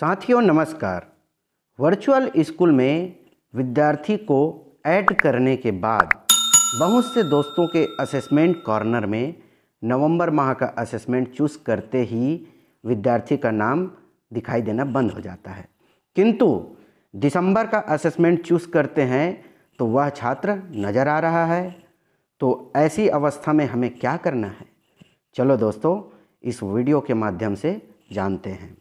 साथियों नमस्कार virtual school में विद्यार्थी को ऐड करने के बाद बहुत से दोस्तों के असेसमेंट कॉर्नर में नवंबर माह का असेसमेंट चूज करते ही विद्यार्थी का नाम दिखाई देना बंद हो जाता है किंतु दिसंबर का असेसमेंट चूज करते हैं तो वह छात्र नज़र आ रहा है तो ऐसी अवस्था में हमें क्या करना है चलो दोस्तों इस वीडियो के माध्यम से जानते हैं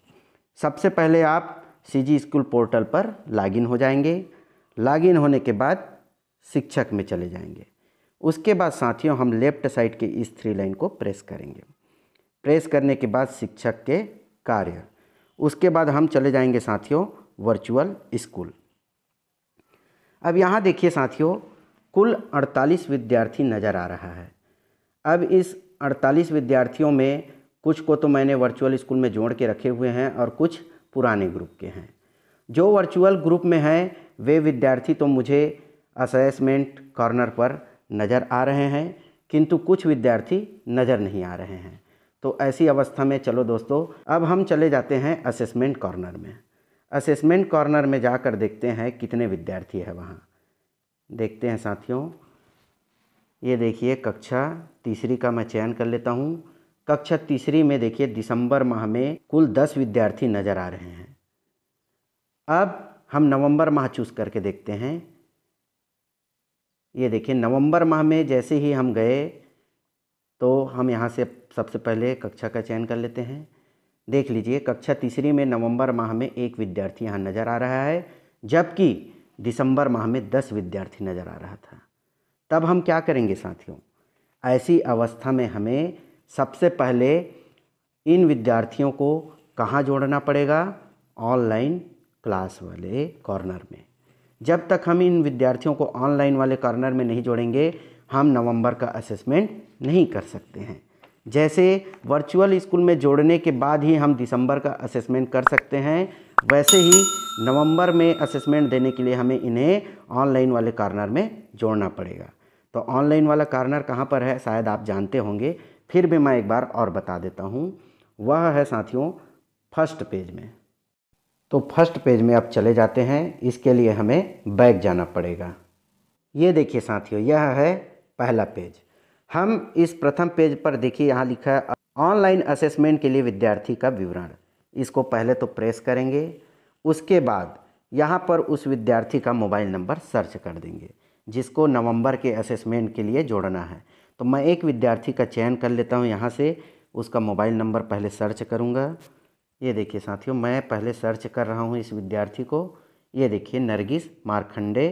सबसे पहले आप सी जी स्कूल पोर्टल पर लॉगिन हो जाएंगे लॉगिन होने के बाद शिक्षक में चले जाएंगे उसके बाद साथियों हम लेफ्ट साइड के इस थ्री लाइन को प्रेस करेंगे प्रेस करने के बाद शिक्षक के कार्य उसके बाद हम चले जाएंगे साथियों वर्चुअल स्कूल अब यहाँ देखिए साथियों कुल 48 विद्यार्थी नज़र आ रहा है अब इस 48 विद्यार्थियों में कुछ को तो मैंने वर्चुअल स्कूल में जोड़ के रखे हुए हैं और कुछ पुराने ग्रुप के हैं जो वर्चुअल ग्रुप में हैं वे विद्यार्थी तो मुझे असेसमेंट कॉर्नर पर नज़र आ रहे हैं किंतु कुछ विद्यार्थी नज़र नहीं आ रहे हैं तो ऐसी अवस्था में चलो दोस्तों अब हम चले जाते हैं असेसमेंट कॉर्नर में असेसमेंट कॉर्नर में जाकर देखते हैं कितने विद्यार्थी है वहाँ देखते हैं साथियों ये देखिए कक्षा तीसरी का मैं चयन कर लेता हूँ कक्षा तीसरी में देखिए दिसंबर माह में कुल दस विद्यार्थी नज़र आ रहे हैं अब हम नवंबर माह चूज़ करके देखते हैं ये देखिए नवंबर माह में जैसे ही हम गए तो हम यहाँ से सबसे पहले कक्षा का चयन कर लेते हैं देख लीजिए कक्षा तीसरी में नवंबर माह में एक विद्यार्थी यहाँ नज़र आ रहा है जबकि दिसंबर माह में दस विद्यार्थी नज़र आ रहा था तब हम क्या करेंगे साथियों ऐसी अवस्था में हमें सबसे पहले इन विद्यार्थियों को कहाँ जोड़ना पड़ेगा ऑनलाइन क्लास वाले कॉर्नर में जब तक हम इन विद्यार्थियों को ऑनलाइन वाले कॉर्नर में नहीं जोड़ेंगे हम नवंबर का असेसमेंट नहीं कर सकते हैं जैसे वर्चुअल स्कूल में जोड़ने के बाद ही हम दिसंबर का असेसमेंट कर सकते हैं वैसे ही नवंबर में असेसमेंट देने के लिए हमें इन्हें ऑनलाइन वाले कॉर्नर में जोड़ना पड़ेगा तो ऑनलाइन वाला कॉर्नर कहाँ पर है शायद आप जानते होंगे फिर भी मैं एक बार और बता देता हूँ वह है साथियों फर्स्ट पेज में तो फर्स्ट पेज में आप चले जाते हैं इसके लिए हमें बैग जाना पड़ेगा ये देखिए साथियों यह है पहला पेज हम इस प्रथम पेज पर देखिए यहाँ लिखा है ऑनलाइन असेसमेंट के लिए विद्यार्थी का विवरण इसको पहले तो प्रेस करेंगे उसके बाद यहाँ पर उस विद्यार्थी का मोबाइल नंबर सर्च कर देंगे जिसको नवंबर के असेसमेंट के लिए जोड़ना है तो मैं एक विद्यार्थी का चयन कर लेता हूँ यहाँ से उसका मोबाइल नंबर पहले सर्च करूँगा ये देखिए साथियों मैं पहले सर्च कर रहा हूँ इस विद्यार्थी को ये देखिए नरगिस मारखंडे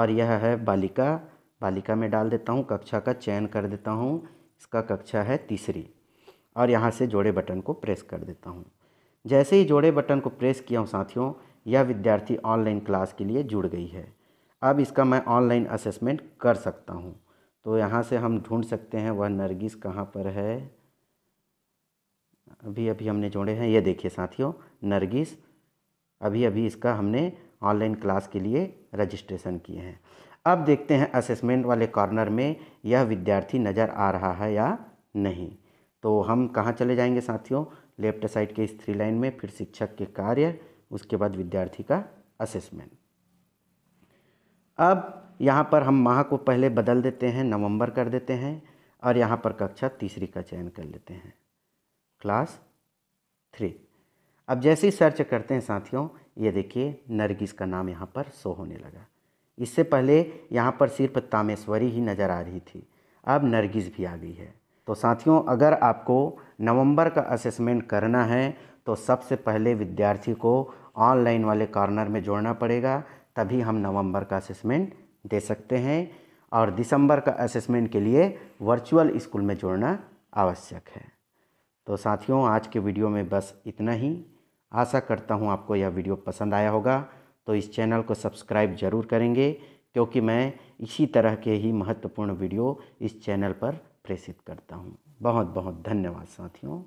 और यह है बालिका बालिका में डाल देता हूँ कक्षा का चयन कर देता हूँ इसका कक्षा है तीसरी और यहाँ से जोड़े बटन को प्रेस कर देता हूँ जैसे ही जोड़े बटन को प्रेस किया हूँ साथियों यह विद्यार्थी ऑनलाइन क्लास के लिए जुड़ गई है अब इसका मैं ऑनलाइन असेसमेंट कर सकता हूँ तो यहाँ से हम ढूंढ सकते हैं वह नरगिस कहाँ पर है अभी अभी हमने जोड़े हैं ये देखिए साथियों नरगिस अभी अभी इसका हमने ऑनलाइन क्लास के लिए रजिस्ट्रेशन किए हैं अब देखते हैं असेसमेंट वाले कॉर्नर में यह विद्यार्थी नज़र आ रहा है या नहीं तो हम कहाँ चले जाएंगे साथियों लेफ्ट साइड के इस थ्री लाइन में फिर शिक्षक के कार्य उसके बाद विद्यार्थी का असेसमेंट अब यहाँ पर हम माह को पहले बदल देते हैं नवंबर कर देते हैं और यहाँ पर कक्षा तीसरी का चयन कर लेते हैं क्लास थ्री अब जैसे ही सर्च करते हैं साथियों ये देखिए नरगिस का नाम यहाँ पर शो होने लगा इससे पहले यहाँ पर सिर्फ तामेश्वरी ही नज़र आ रही थी अब नरगिस भी आ गई है तो साथियों अगर आपको नवंबर का असेसमेंट करना है तो सबसे पहले विद्यार्थी को ऑनलाइन वाले कॉर्नर में जोड़ना पड़ेगा तभी हम नवंबर का असेसमेंट दे सकते हैं और दिसंबर का असेसमेंट के लिए वर्चुअल स्कूल में जोड़ना आवश्यक है तो साथियों आज के वीडियो में बस इतना ही आशा करता हूँ आपको यह वीडियो पसंद आया होगा तो इस चैनल को सब्सक्राइब जरूर करेंगे क्योंकि मैं इसी तरह के ही महत्वपूर्ण वीडियो इस चैनल पर प्रेषित करता हूँ बहुत बहुत धन्यवाद साथियों